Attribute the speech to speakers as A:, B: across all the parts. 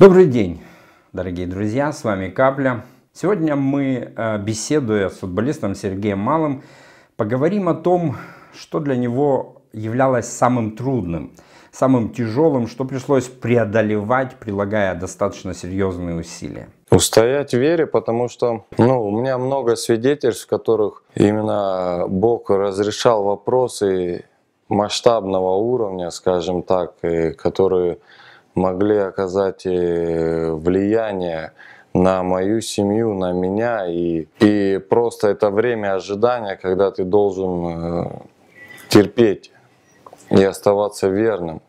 A: Добрый день, дорогие друзья, с вами Капля. Сегодня мы, э, беседуя с футболистом Сергеем Малым, поговорим о том, что для него являлось самым трудным, самым тяжелым, что пришлось преодолевать, прилагая достаточно серьезные усилия.
B: Устоять в вере, потому что ну, у меня много свидетельств, в которых именно Бог разрешал вопросы масштабного уровня, скажем так, которые могли оказать э, влияние на мою семью, на меня. И, и просто это время ожидания, когда ты должен э, терпеть и оставаться верным.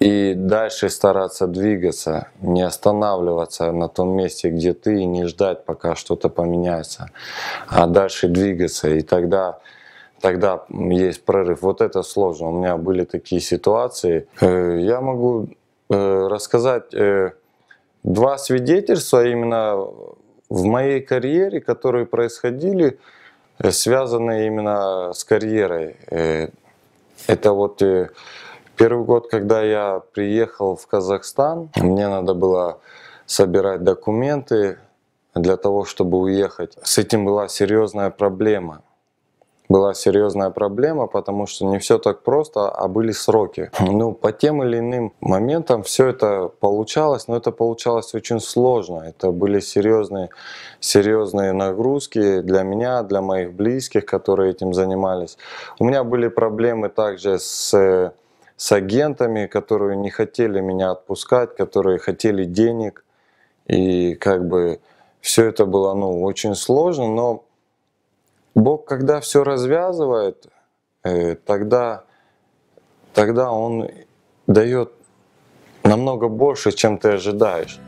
B: И дальше стараться двигаться, не останавливаться на том месте, где ты, и не ждать, пока что-то поменяется, а дальше двигаться. И тогда, тогда есть прорыв. Вот это сложно. У меня были такие ситуации. Э, я могу Э, рассказать э, два свидетельства а именно в моей карьере, которые происходили, э, связанные именно с карьерой. Это вот первый год, когда я приехал в Казахстан, мне надо было собирать документы для того, чтобы уехать. С этим была серьезная проблема была серьезная проблема, потому что не все так просто, а были сроки. Ну, по тем или иным моментам все это получалось, но это получалось очень сложно. Это были серьезные, серьезные нагрузки для меня, для моих близких, которые этим занимались. У меня были проблемы также с, с агентами, которые не хотели меня отпускать, которые хотели денег. И как бы все это было ну, очень сложно, но Бог, когда все развязывает, э, тогда, тогда Он дает намного больше, чем ты ожидаешь.